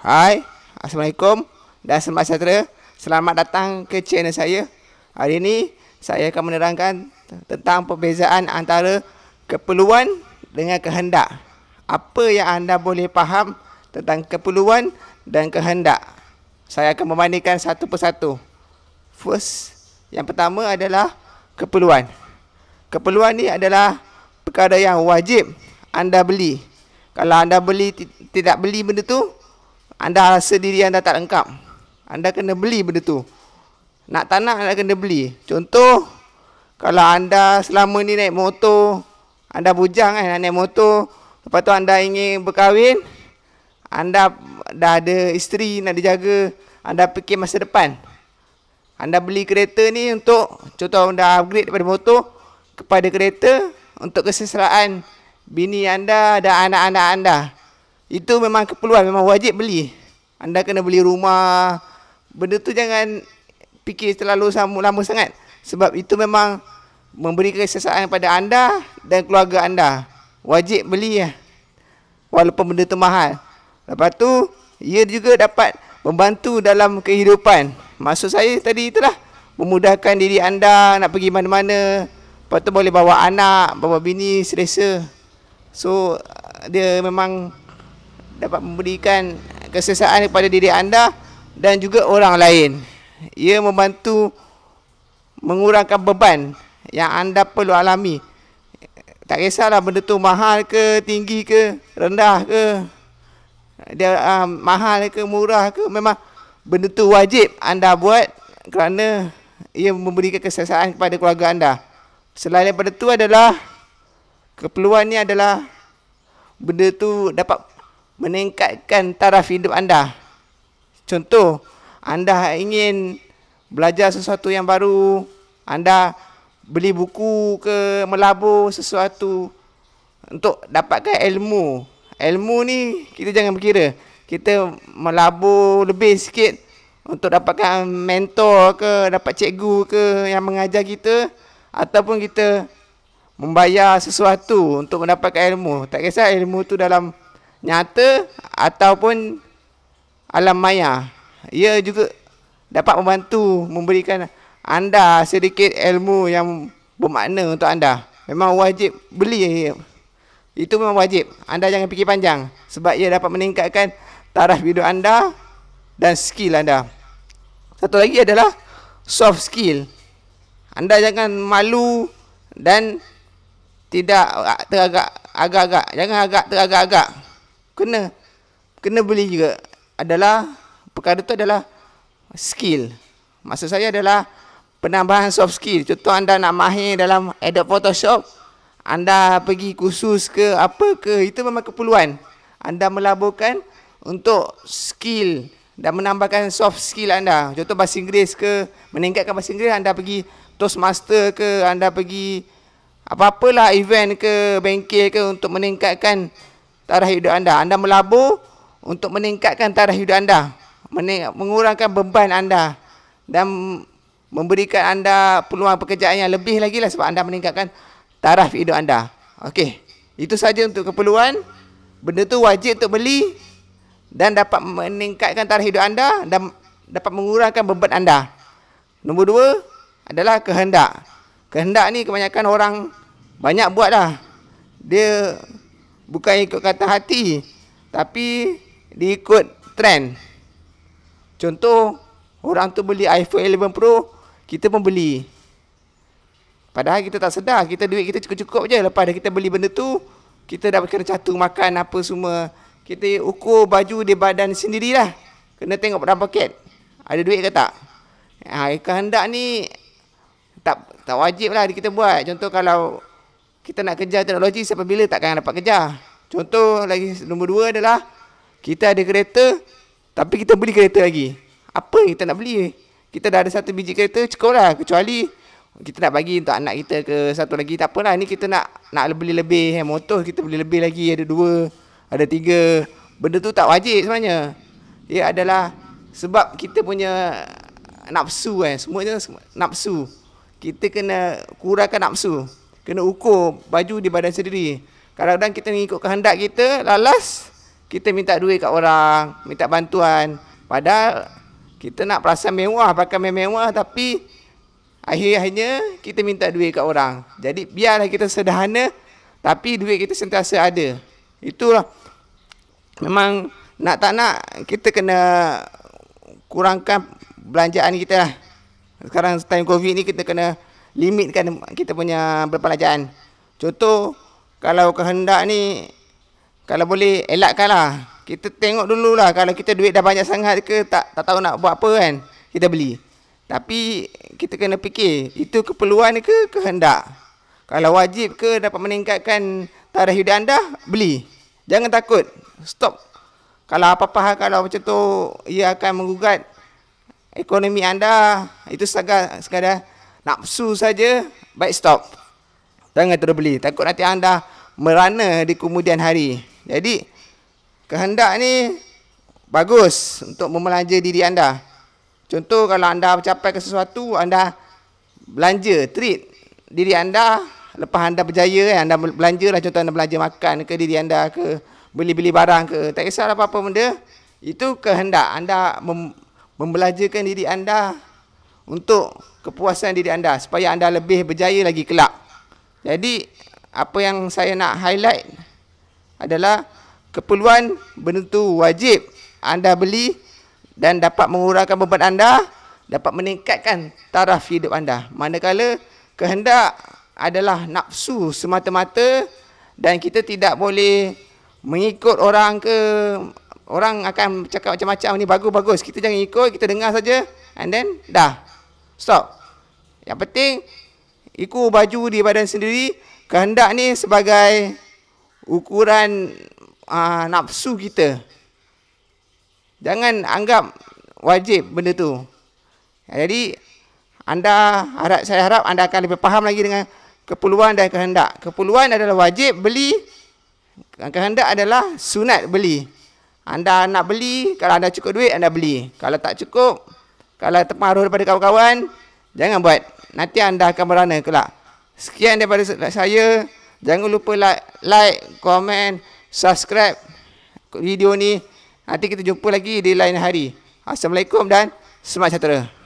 Hai, Assalamualaikum dan selamat sejahtera Selamat datang ke channel saya Hari ini saya akan menerangkan tentang perbezaan antara keperluan dengan kehendak Apa yang anda boleh faham tentang keperluan dan kehendak Saya akan membandingkan satu persatu First, yang pertama adalah keperluan Keperluan ni adalah perkara yang wajib anda beli Kalau anda beli tidak beli benda tu anda rasa diri anda tak lengkap. Anda kena beli benda tu. Nak tak nak anda kena beli. Contoh, kalau anda selama ni naik motor, anda bujang kan naik motor, lepas tu anda ingin berkahwin, anda dah ada isteri nak dijaga, anda fikir masa depan. Anda beli kereta ni untuk, contoh anda upgrade daripada motor kepada kereta untuk keseseraan bini anda dan anak-anak anda. -anak anda. Itu memang keperluan Memang wajib beli Anda kena beli rumah Benda tu jangan Fikir terlalu lama sangat Sebab itu memang Memberi kesesaan pada anda Dan keluarga anda Wajib beli ya. Walaupun benda tu mahal Lepas tu Ia juga dapat Membantu dalam kehidupan Maksud saya tadi itulah Memudahkan diri anda Nak pergi mana-mana Lepas tu boleh bawa anak Bawa bini Selesa So Dia memang dapat memberikan kesesaan kepada diri anda dan juga orang lain. Ia membantu mengurangkan beban yang anda perlu alami. Tak kisahlah benda tu mahal ke, tinggi ke, rendah ke, dia uh, mahal ke, murah ke, memang benda tu wajib anda buat kerana ia memberikan kesesaan kepada keluarga anda. Selain daripada tu adalah keperluan ni adalah benda tu dapat meningkatkan taraf hidup anda. Contoh, anda ingin belajar sesuatu yang baru, anda beli buku ke melabur sesuatu untuk dapatkan ilmu. Ilmu ni kita jangan berkira. Kita melabur lebih sikit untuk dapatkan mentor ke dapat cikgu ke yang mengajar kita ataupun kita membayar sesuatu untuk mendapatkan ilmu. Tak kisah ilmu tu dalam nyata ataupun alam maya. Ia juga dapat membantu memberikan anda sedikit ilmu yang bermakna untuk anda. Memang wajib beli. Itu memang wajib. Anda jangan fikir panjang sebab ia dapat meningkatkan taraf hidup anda dan skill anda. Satu lagi adalah soft skill. Anda jangan malu dan tidak teragak-agak. Jangan agak teragak-agak kena kena beli juga adalah perkara tu adalah skill. Maksud saya adalah penambahan soft skill. Contoh anda nak mahir dalam Adobe Photoshop, anda pergi kursus ke apa ke, itu memang keperluan. Anda melaburkan untuk skill dan menambahkan soft skill anda. Contoh bahasa Inggeris ke, meningkatkan bahasa Inggeris, anda pergi master ke, anda pergi apa-apalah event ke, bengkel ke untuk meningkatkan taraf hidup anda. Anda melabur untuk meningkatkan taraf hidup anda. Mengurangkan beban anda. Dan memberikan anda peluang pekerjaan yang lebih lagi lah sebab anda meningkatkan taraf hidup anda. Okey. Itu saja untuk keperluan. Benda tu wajib untuk beli dan dapat meningkatkan taraf hidup anda dan dapat mengurangkan beban anda. Nombor dua adalah kehendak. Kehendak ni kebanyakan orang banyak buat lah. Dia bukan ikut kata hati tapi diikut trend contoh orang tu beli iPhone 11 Pro kita pun beli padahal kita tak sedar kita duit kita cukup-cukup je lepas dah kita beli benda tu kita dah kena catu makan apa semua kita ukur baju di badan sendirilah kena tengok dalam poket ada duit ke tak ha, kehendak ni tak tak wajib lah kita buat contoh kalau kita nak kejar teknologi sampai bila tak akan dapat kejar. Contoh lagi nombor dua adalah kita ada kereta tapi kita beli kereta lagi. Apa yang kita nak beli? Kita dah ada satu biji kereta cukup lah kecuali kita nak bagi untuk anak kita ke satu lagi tak apalah ni kita nak nak beli lebih eh, motor kita beli lebih lagi ada dua ada tiga benda tu tak wajib sebenarnya ia adalah sebab kita punya nafsu eh semuanya nafsu kita kena kurangkan nafsu kena ukur baju di badan sendiri. Kadang-kadang kita mengikut kehendak kita, lalas kita minta duit kat orang, minta bantuan. Padahal kita nak perasaan mewah, pakai mewah tapi akhirnya kita minta duit kat orang. Jadi biarlah kita sederhana tapi duit kita sentiasa ada. Itulah memang nak tak nak kita kena kurangkan belanjaan kita lah. Sekarang time covid ni kita kena limitkan kita punya perbelanjaan. Contoh kalau kehendak ni kalau boleh elakkanlah. Kita tengok dululah kalau kita duit dah banyak sangat ke tak tak tahu nak buat apa kan kita beli. Tapi kita kena fikir itu keperluan ke kehendak. Kalau wajib ke dapat meningkatkan taraf hidup anda beli. Jangan takut. Stop. Kalau apa-apa kalau macam tu ia akan menggugat ekonomi anda itu sekadar sekadar nafsu saja baik stop jangan terbeli takut nanti anda merana di kemudian hari jadi kehendak ni bagus untuk memelanja diri anda contoh kalau anda mencapai ke sesuatu anda belanja treat diri anda lepas anda berjaya kan anda belanja lah. contoh anda belanja makan ke diri anda ke beli-beli barang ke tak kisahlah apa-apa benda itu kehendak anda mem- membelajarkan diri anda untuk kepuasan diri anda supaya anda lebih berjaya lagi kelak. Jadi apa yang saya nak highlight adalah keperluan bentu wajib anda beli dan dapat mengurangkan beban anda, dapat meningkatkan taraf hidup anda. Manakala kehendak adalah nafsu semata-mata dan kita tidak boleh mengikut orang ke orang akan cakap macam-macam ni bagus-bagus kita jangan ikut kita dengar saja and then dah Stop. Yang penting ikut baju di badan sendiri. Kehendak ni sebagai ukuran uh, nafsu kita. Jangan anggap wajib benda tu. Jadi anda harap saya harap anda akan lebih faham lagi dengan keperluan dan kehendak. Keperluan adalah wajib beli kehendak adalah sunat beli. Anda nak beli, kalau anda cukup duit anda beli. Kalau tak cukup, kalau terpengaruh daripada kawan-kawan, jangan buat. Nanti anda akan merana kelak. Sekian daripada saya. Jangan lupa like, like, komen, subscribe video ni. Nanti kita jumpa lagi di lain hari. Assalamualaikum dan semangat sejahtera.